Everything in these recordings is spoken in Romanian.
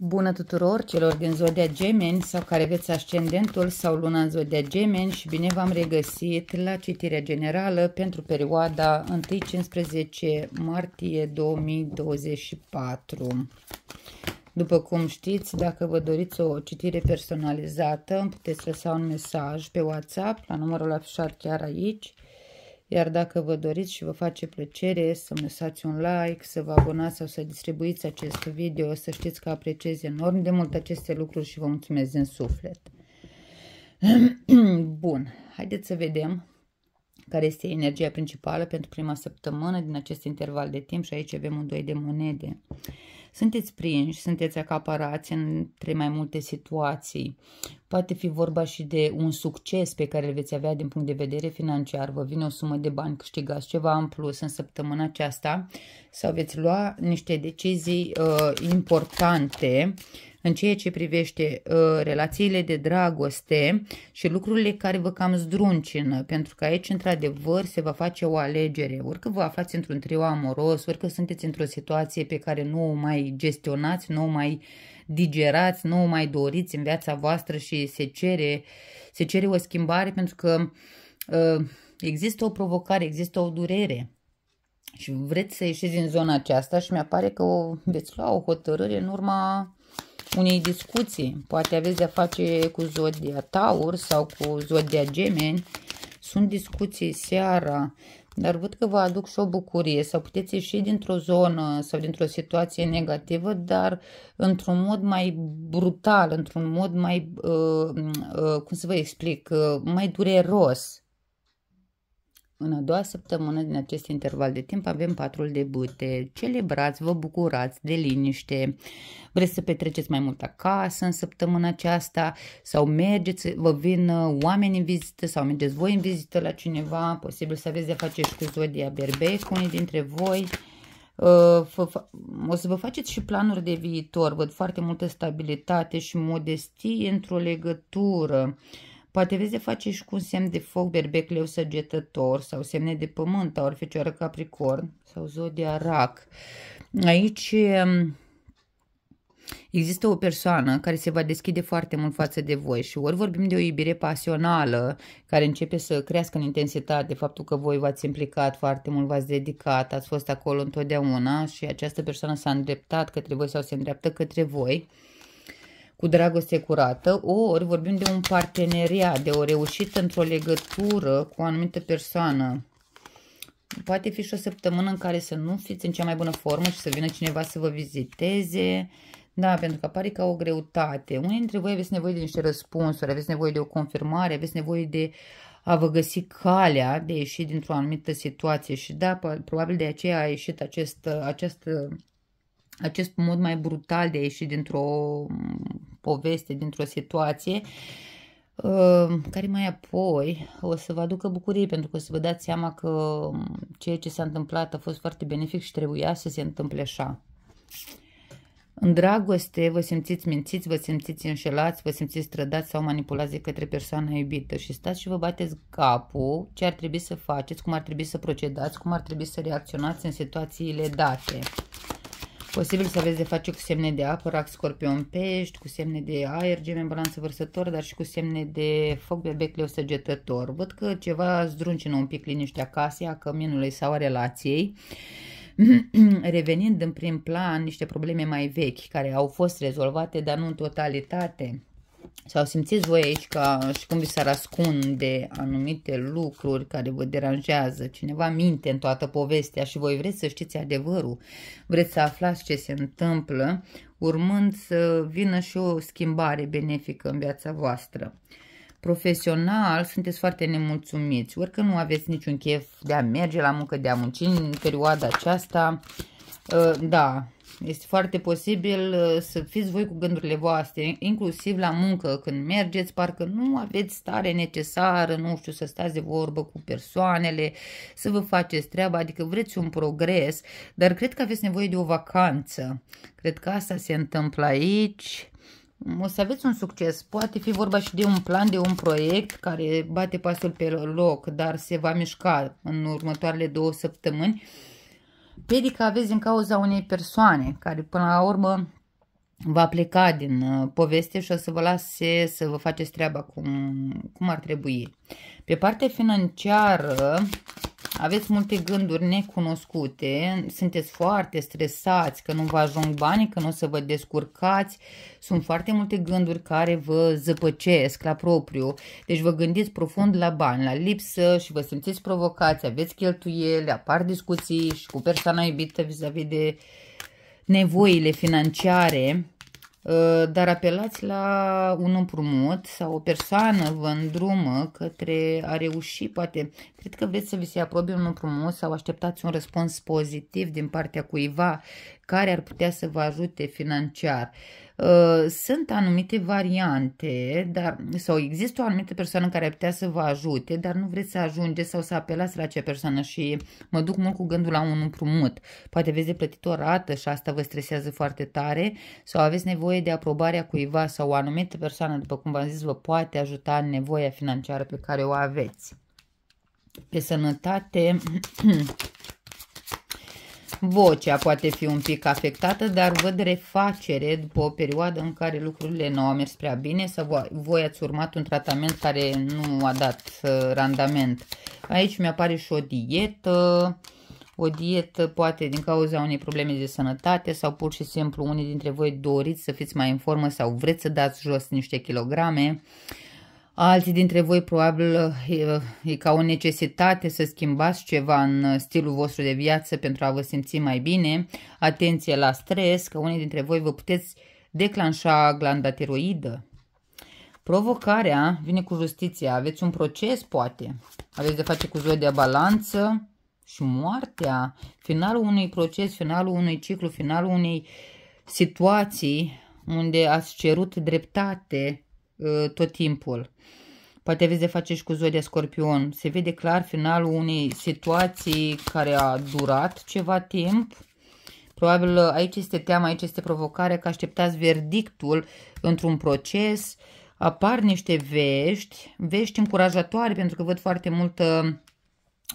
Bună tuturor celor din Zodia Gemeni sau care veți ascendentul sau luna în Zodia Gemeni și bine v-am regăsit la citirea generală pentru perioada 1-15 martie 2024. După cum știți, dacă vă doriți o citire personalizată, puteți lăsa un mesaj pe WhatsApp la numărul afișat chiar aici iar dacă vă doriți și vă face plăcere să-mi lăsați un like, să vă abonați sau să distribuiți acest video, să știți că apreciez enorm de mult aceste lucruri și vă mulțumesc din suflet. Bun, haideți să vedem care este energia principală pentru prima săptămână din acest interval de timp și aici avem un 2 de monede. Sunteți prinși, sunteți acaparați între mai multe situații. Poate fi vorba și de un succes pe care îl veți avea din punct de vedere financiar. Vă vine o sumă de bani, câștigați ceva în plus în săptămâna aceasta sau veți lua niște decizii uh, importante în ceea ce privește uh, relațiile de dragoste și lucrurile care vă cam zdruncină, pentru că aici, într-adevăr, se va face o alegere. Orică vă aflați într-un trio amoros, orică sunteți într-o situație pe care nu o mai gestionați, nu o mai digerați, nu o mai doriți în viața voastră și se cere, se cere o schimbare pentru că uh, există o provocare, există o durere și vreți să ieșiți din zona aceasta și mi-apare că o, veți lua o hotărâre în urma unei discuții. Poate aveți de-a face cu zodia Taur sau cu zodia Gemeni. Sunt discuții seara, dar văd că vă aduc și o bucurie sau puteți ieși dintr-o zonă sau dintr-o situație negativă, dar într-un mod mai brutal, într-un mod mai, uh, uh, cum să vă explic, uh, mai dureros în a doua săptămână din acest interval de timp avem patrul de bute. Celebrați, vă bucurați de liniște. Vreți să petreceți mai mult acasă în săptămâna aceasta sau mergeți, vă vin uh, oameni în vizită sau mergeți voi în vizită la cineva. Posibil să aveți de-a face și cu zodia cu unii dintre voi. Uh, o să vă faceți și planuri de viitor. Văd foarte multă stabilitate și modestie într-o legătură Poate vezi de face și cu un semn de foc, berbec, leu săgetător sau semne de pământ, ori fecioară capricorn sau zodia rac. Aici ehm, Există o persoană care se va deschide foarte mult față de voi și ori vorbim de o iubire pasională care începe să crească în intensitate, faptul că voi v-ați implicat foarte mult, v-ați dedicat, ați fost acolo întotdeauna și această persoană s-a îndreptat către voi sau se îndreaptă către voi, cu dragoste curată, ori vorbim de un parteneriat, de o reușită într-o legătură cu o anumită persoană. Poate fi și o săptămână în care să nu fiți în cea mai bună formă și să vină cineva să vă viziteze. Da, pentru că apare ca o greutate. Unii dintre voi aveți nevoie de niște răspunsuri, aveți nevoie de o confirmare, aveți nevoie de a vă găsi calea de a ieși dintr-o anumită situație și da, probabil de aceea a ieșit acest, acest acest mod mai brutal de a ieși dintr-o mm, poveste, dintr-o situație, uh, care mai apoi o să vă aducă bucurie pentru că o să vă dați seama că mm, ceea ce s-a întâmplat a fost foarte benefic și trebuia să se întâmple așa. În dragoste vă simțiți mințiți, vă simțiți înșelați, vă simțiți trădați sau manipulați de către persoana iubită și stați și vă bateți capul ce ar trebui să faceți, cum ar trebui să procedați, cum ar trebui să reacționați în situațiile date. Posibil să aveți de face cu semne de apă, rac, scorpion, pești, cu semne de aer, gemen, balanță, vărsător, dar și cu semne de foc, bebec, leu, săgetător. Văd că ceva zdruncină un pic liniștea casei, a căminului sau a relației. Revenind în prim plan niște probleme mai vechi care au fost rezolvate, dar nu în totalitate sau simțiți voi aici ca și cum vi s-ar ascunde anumite lucruri care vă deranjează, cineva minte în toată povestea și voi vreți să știți adevărul, vreți să aflați ce se întâmplă, urmând să vină și o schimbare benefică în viața voastră. Profesional sunteți foarte nemulțumiți, orică nu aveți niciun chef de a merge la muncă, de a munci în perioada aceasta, ă, da, este foarte posibil uh, să fiți voi cu gândurile voastre, inclusiv la muncă, când mergeți, parcă nu aveți stare necesară, nu știu, să stați de vorbă cu persoanele, să vă faceți treaba, adică vreți un progres, dar cred că aveți nevoie de o vacanță. Cred că asta se întâmplă aici mm, o să aveți un succes. Poate fi vorba și de un plan, de un proiect care bate pasul pe loc, dar se va mișca în următoarele două săptămâni că aveți din cauza unei persoane care până la urmă va pleca din uh, poveste și o să vă lase să vă faceți treaba cum, cum ar trebui. Pe partea financiară, aveți multe gânduri necunoscute, sunteți foarte stresați că nu vă ajung banii, că nu o să vă descurcați, sunt foarte multe gânduri care vă zăpăcesc la propriu, deci vă gândiți profund la bani, la lipsă și vă simțiți provocați, aveți cheltuieli, apar discuții și cu persoana iubită vis-a-vis -vis de nevoile financiare, Uh, dar apelați la un împrumut sau o persoană vă îndrumă către a reuși, poate, cred că vreți să vi se aprobe un împrumut sau așteptați un răspuns pozitiv din partea cuiva care ar putea să vă ajute financiar. Uh, sunt anumite variante, dar, sau există o anumită persoană care ar putea să vă ajute, dar nu vreți să ajungeți sau să apelați la acea persoană și mă duc mult cu gândul la un împrumut. Poate veți de plătit o rată și asta vă stresează foarte tare sau aveți nevoie de aprobarea cuiva sau o anumită persoană, după cum v-am zis, vă poate ajuta în nevoia financiară pe care o aveți. Pe sănătate Vocea poate fi un pic afectată, dar văd refacere după o perioadă în care lucrurile nu au mers prea bine sau voi ați urmat un tratament care nu a dat uh, randament. Aici mi-apare și o dietă, o dietă poate din cauza unei probleme de sănătate sau pur și simplu unii dintre voi doriți să fiți mai în formă sau vreți să dați jos niște kilograme. Uh, Alții dintre voi probabil uh, e, ca o necesitate să schimbați ceva în uh, stilul vostru de viață pentru a vă simți mai bine. Atenție la stres, că unii dintre voi vă puteți declanșa glanda tiroidă. Provocarea vine cu justiția. Aveți un proces, poate. Aveți de face cu zodia balanță și moartea. Finalul unui proces, finalul unui ciclu, finalul unei situații unde ați cerut dreptate Ă, tot timpul. Poate aveți de face și cu zodia scorpion. Se vede clar finalul unei situații care a durat ceva timp. Probabil ă, aici este teama, aici este provocarea că așteptați verdictul într-un proces. Apar niște vești, vești încurajatoare pentru că văd foarte multă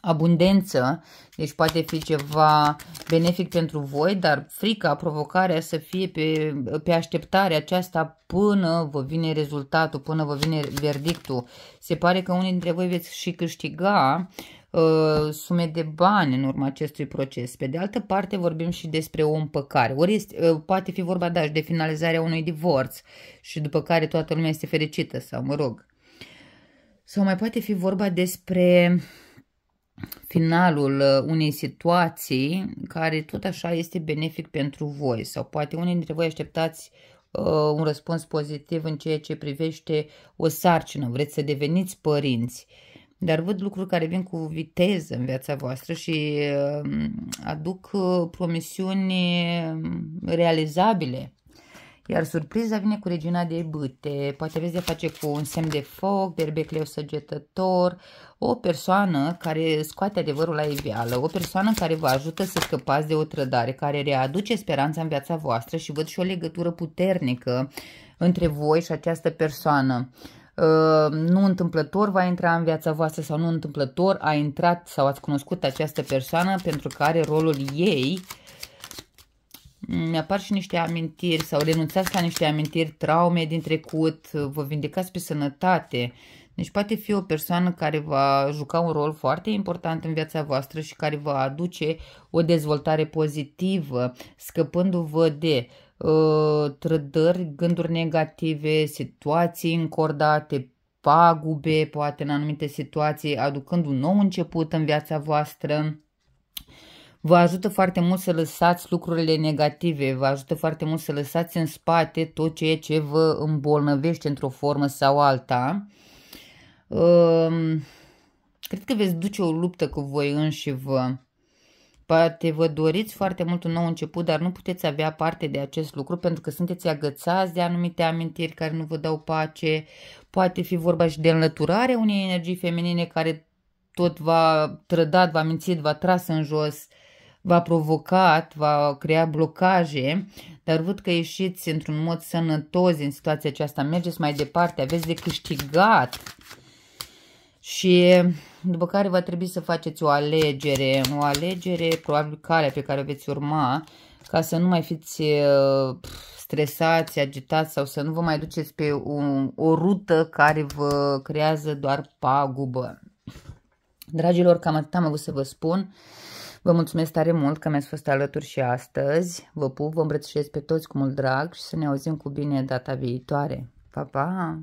abundență, deci poate fi ceva benefic pentru voi, dar frica, provocarea să fie pe, pe așteptarea aceasta până vă vine rezultatul, până vă vine verdictul. Se pare că unii dintre voi veți și câștiga uh, sume de bani în urma acestui proces. Pe de altă parte vorbim și despre o împăcare. Ori este, uh, poate fi vorba, da, de finalizarea unui divorț și după care toată lumea este fericită sau, mă rog. Sau mai poate fi vorba despre finalul uh, unei situații care tot așa este benefic pentru voi sau poate unii dintre voi așteptați uh, un răspuns pozitiv în ceea ce privește o sarcină, vreți să deveniți părinți, dar văd lucruri care vin cu viteză în viața voastră și uh, aduc uh, promisiuni uh, realizabile iar surpriza vine cu regiunea de bâte. Poate aveți de face cu un semn de foc, berbecleu săgetător, o persoană care scoate adevărul la iveală, o persoană care vă ajută să scăpați de o trădare, care readuce speranța în viața voastră și văd și o legătură puternică între voi și această persoană. Uh, nu întâmplător va intra în viața voastră sau nu întâmplător a intrat sau ați cunoscut această persoană pentru că are rolul ei uh, mi-apar și niște amintiri sau renunțați la niște amintiri, traume din trecut, vă vindecați pe sănătate. Deci poate fi o persoană care va juca un rol foarte important în viața voastră și care va aduce o dezvoltare pozitivă, scăpându-vă de uh, trădări, gânduri negative, situații încordate, pagube, poate în anumite situații, aducând un nou început în viața voastră. Vă ajută foarte mult să lăsați lucrurile negative, vă ajută foarte mult să lăsați în spate tot ceea ce vă îmbolnăvește într-o formă sau alta. Ehm, cred că veți duce o luptă cu voi înși vă. Poate vă doriți foarte mult un nou început, dar nu puteți avea parte de acest lucru pentru că sunteți agățați de anumite amintiri care nu vă dau pace. Poate fi vorba și de înlăturare unei energii feminine care tot v-a trădat, v-a mințit, v-a tras în jos v-a provocat, va crea blocaje, dar văd că ieșiți într-un mod sănătos din situația aceasta, mergeți mai departe, aveți de câștigat și după care va trebui să faceți o alegere, o alegere, probabil calea pe care o veți urma, ca să nu mai fiți uh, stresați, agitați sau să nu vă mai duceți pe o, o rută care vă creează doar pagubă. Dragilor, cam atât am avut să vă spun. Vă mulțumesc tare mult că mi-ați fost alături și astăzi. Vă pup, vă îmbrățișez pe toți cu mult drag și să ne auzim cu bine data viitoare. Pa, pa!